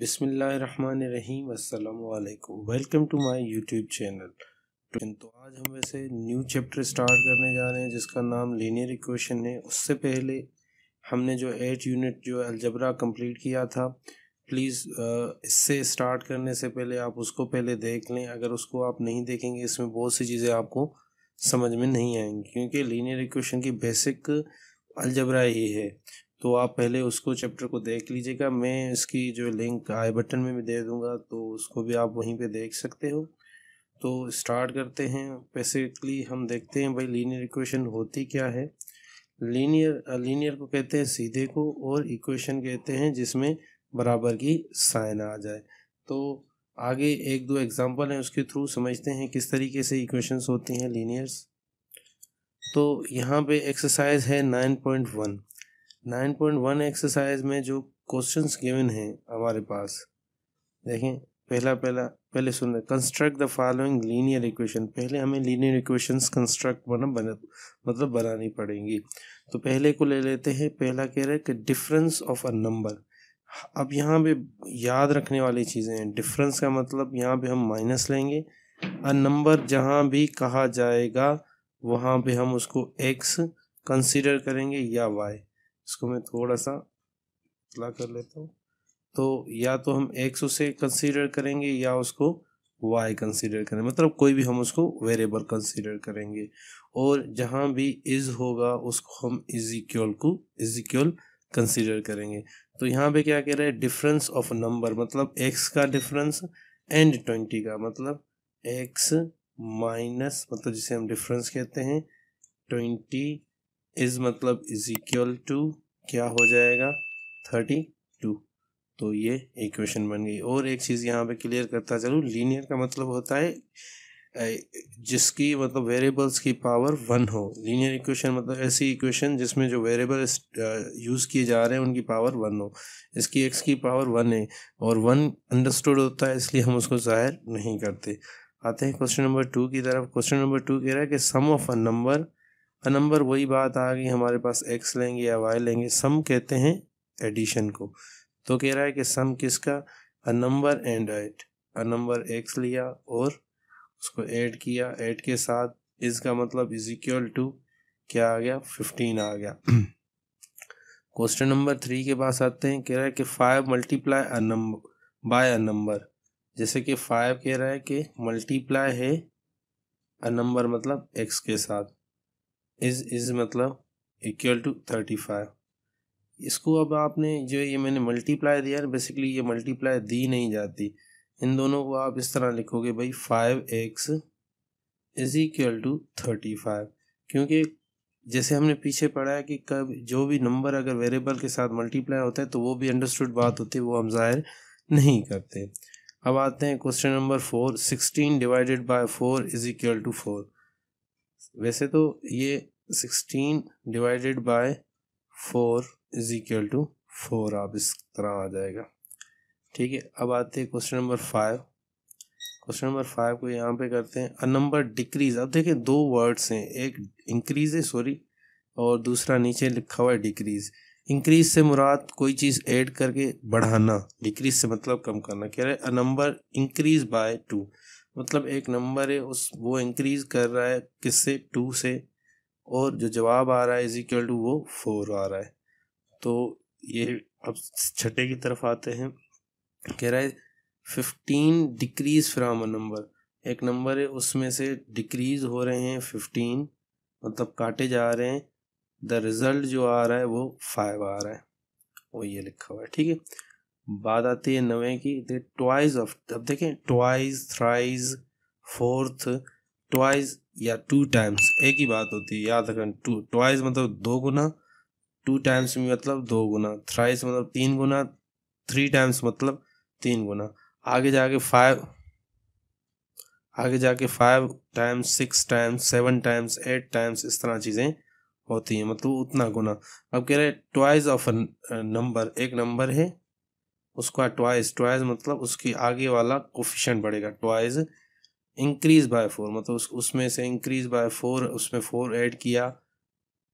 बिसमीम अल्लाम welcome to my YouTube channel तो आज हम वैसे न्यू चैप्टर स्टार्ट करने जा रहे हैं जिसका नाम लीनियर इक्वेशन है उससे पहले हमने जो एट यूनिट जो अलजबरा कंप्लीट किया था प्लीज़ इससे स्टार्ट करने से पहले आप उसको पहले देख लें अगर उसको आप नहीं देखेंगे इसमें बहुत सी चीज़ें आपको समझ में नहीं आएंगे क्योंकि लीनियर इक्वेशन की बेसिक अलजबरा ही है तो आप पहले उसको चैप्टर को देख लीजिएगा मैं इसकी जो लिंक आई बटन में भी दे दूंगा तो उसको भी आप वहीं पे देख सकते हो तो स्टार्ट करते हैं बेसिकली हम देखते हैं भाई लीनियर इक्वेशन होती क्या है लीनियर लीनियर को कहते हैं सीधे को और इक्वेशन कहते हैं जिसमें बराबर की साइन आ जाए तो आगे एक दो एग्जांपल हैं उसके थ्रू समझते हैं किस तरीके से इक्वेशंस होती हैं लीनियर्स तो यहाँ पे एक्सरसाइज है nine point one nine point one exercise में जो क्वेश्चंस गिवन हैं हमारे पास देखें पहला पहला पहले सुन रहे construct the following linear equation पहले हमें लीनियर इक्वेशंस कंस्ट्रक्ट बना बना मतलब बनानी पड़ेंगी तो पहले को ले लेते हैं पहला कह रहा है कि डिफरेंस ऑफ अ नंबर अब यहाँ पे याद रखने वाली चीज़ें हैं डिफरेंस का मतलब यहाँ पे हम माइनस लेंगे और नंबर जहाँ भी कहा जाएगा वहाँ पे हम उसको एक्स कंसीडर करेंगे या वाई इसको मैं थोड़ा सा पतला कर लेता हूँ तो या तो हम एक्स उसे कंसीडर करेंगे या उसको वाई कंसीडर करें मतलब कोई भी हम उसको वेरिएबल कंसीडर करेंगे और जहाँ भी इज़ होगा उसको हम इजिक्योल को इजिक्योल कंसीडर करेंगे तो यहाँ पे क्या कह रहे हैं डिफरेंस ऑफ नंबर मतलब एक्स का डिफरेंस एंड ट्वेंटी का मतलब एक्स माइनस मतलब जिसे हम डिफरेंस कहते हैं ट्वेंटी इज मतलब इज इक्वल टू क्या हो जाएगा थर्टी टू तो ये इक्वेशन बन गई और एक चीज़ यहाँ पे क्लियर करता चलूँ लीनियर का मतलब होता है जिसकी मतलब वेरिएबल्स की पावर वन हो लीनियर इक्वेशन मतलब ऐसी इक्वेशन जिसमें जो वेरिएबल यूज़ किए जा रहे हैं उनकी पावर वन हो इसकी एक्स की पावर वन है और वन अंडरस्टूड होता है इसलिए हम उसको ज़ाहिर नहीं करते आते हैं क्वेश्चन नंबर टू की तरफ क्वेश्चन नंबर टू कह रहा है कि sum of a number a number वही बात आ गई हमारे पास एक्स लेंगे या वाई लेंगे सम कहते हैं एडिशन को तो कह रहा है कि सम किसका a number and eight a number x लिया और उसको ऐड किया ऐड के साथ इसका मतलब इज इक्वल टू क्या आ गया फिफ्टीन आ गया क्वेश्चन नंबर थ्री के पास आते हैं कह रहा है कि five multiply by a number जैसे कि फाइव कह रहा है कि मल्टीप्लाई है अ नंबर मतलब एक्स के साथ इज इज मतलब इक्वल टू थर्टी फाइव इसको अब आपने जो ये मैंने मल्टीप्लाई दिया बेसिकली ये मल्टीप्लाई दी नहीं जाती इन दोनों को आप इस तरह लिखोगे भाई five x is equal to thirty five क्योंकि जैसे हमने पीछे पढ़ा है कि कब जो भी नंबर अगर वेरिएबल के साथ मल्टीप्लाई होता है तो वो भी अंडरस्टूड बात होती है वो हम जाहिर नहीं करते अब आते हैं question number four sixteen divided by four is equal to four वैसे तो ये sixteen divided by four is equal to four आप इस तरह आ जाएगा ठीक है अब आते हैं question number five question number five को यहाँ पे करते हैं अ नंबर डिक्रीज अब देखिए दो वर्ड्स हैं एक इंक्रीज है सॉरी और दूसरा नीचे लिखा हुआ है डिक्रीज इंक्रीज से मुराद कोई चीज़ ऐड करके बढ़ाना डिक्रीज से मतलब कम करना कह रहे हैं a number increase by two मतलब एक नंबर है उस वो इंक्रीज कर रहा है किससे टू से और जो जवाब आ रहा है इज इक्वल टू वो फोर आ रहा है तो ये अब छठे की तरफ आते हैं कह रहा है fifteen decrease from a number एक नंबर है उसमें से डिक्रीज हो रहे हैं फिफ्टीन मतलब काटे जा रहे हैं द रिज़ल्ट जो आ रहा है वो फाइव आ रहा है वो ये लिखा हुआ है ठीक है बात आती है नवे की दे ट्वाइज ऑफ अब देखें ट्वाइज थ्राइज फोर्थ ट्वाइज या टू टाइम्स एक ही बात होती है याद रखें टू ट्वाइज मतलब दो गुना टू टाइम्स मतलब दो गुना थ्राइज मतलब तीन गुना थ्री टाइम्स मतलब तीन गुना आगे जाके फाइव आगे जाके five times six times seven times eight times इस तरह चीज़ें होती हैं मतलब उतना गुना अब कह रहे हैं ट्वाइस ऑफ नंबर एक नंबर है उसका ट्वाइस ट्वाइस मतलब उसकी आगे वाला कोफिशेंट बढ़ेगा ट्वाइस इंक्रीज बाय फोर मतलब उस उसमें से इंक्रीज बाय फोर उसमें फोर ऐड किया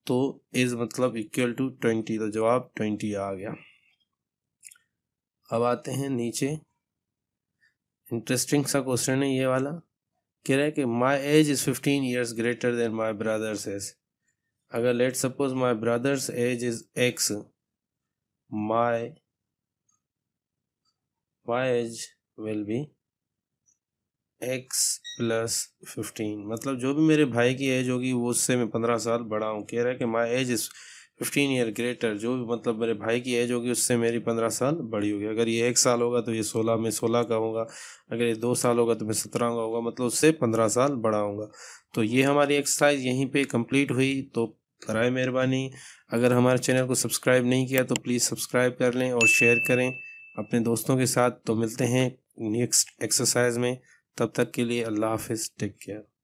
तो इज़ मतलब इक्वल टू ट्वेंटी तो जवाब ट्वेंटी आ गया अब आते हैं नीचे इंटरेस्टिंग सा क्वेश्चन है ये वाला कह रहा है कि my age is fifteen years greater than my brother's age अगर let suppose my brother's age is x my my age will be x plus fifteen मतलब जो भी मेरे भाई की एज होगी वो उससे मैं पंद्रह साल बड़ा हूँ कह रहा है कि my age is fifteen year greater जो भी मतलब मेरे भाई की एज होगी उससे मेरी पंद्रह साल बड़ी होगी अगर ये एक साल होगा तो ये सोलह में सोलह का होगा अगर ये दो साल होगा तो मैं सत्रह का होगा मतलब उससे पंद्रह साल बड़ा होगा तो ये हमारी एक्सरसाइज यहीं पे कंप्लीट हुई तो कराए मेहरबानी अगर हमारे चैनल को सब्सक्राइब नहीं किया तो प्लीज़ सब्सक्राइब कर लें और शेयर करें अपने दोस्तों के साथ तो मिलते हैं नेक्स्ट एक्सरसाइज में तब तक के लिए अल्लाह हाफिज़ टेक केयर